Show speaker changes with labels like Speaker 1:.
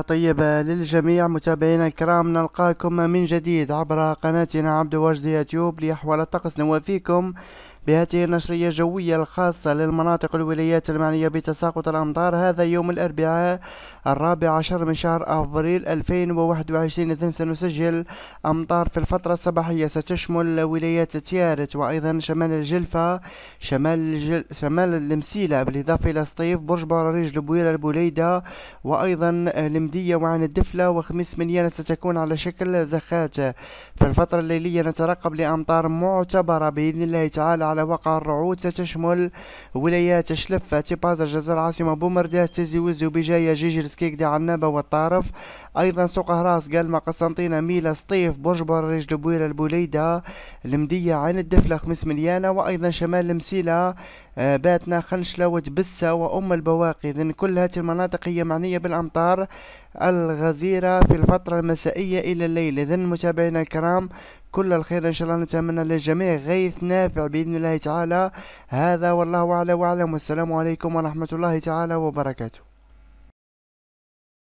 Speaker 1: طيبة للجميع متابعينا الكرام نلقاكم من جديد عبر قناتنا عبد واجد يوتيوب ليحول الطقس نوافيكم بهذه النشرية الجوية الخاصة للمناطق الولايات المعنية بتساقط الأمطار هذا يوم الأربعاء الرابع عشر من شهر أفريل 2021 إذن سنسجل أمطار في الفترة الصباحية ستشمل ولايات تيارت وأيضا شمال الجلفة شمال, الجل... شمال المسيلة بالإضافة إلى سطيف برج بوراريج لبويرة البوليدة وأيضا المدية وعين الدفلة وخميس منيانة ستكون على شكل زخات في الفترة الليلية نترقب لأمطار معتبرة بإذن الله تعالى على على وقع الرعود ستشمل ولايات شلفة تيباز الجزائر العاصمة بومرداس تيزي وزي وبجاية جيجل سكيك دي عنابة والطارف أيضا سوق هراس قلمة قسنطينة ميلا سطيف برج رجل دبويرة البوليدة المدية عين الدفلة خمس مليانة وأيضا شمال المسيلة آه، باتنا خنشلة وتبسة وأم البواقي إذن كل هذه المناطق هي معنية بالأمطار الغزيرة في الفترة المسائية إلى الليل إذن متابعينا الكرام كل الخير إن شاء الله نتمنى للجميع غيث نافع بإذن الله تعالى هذا والله أعلم وأعلم والسلام عليكم ورحمة الله تعالى وبركاته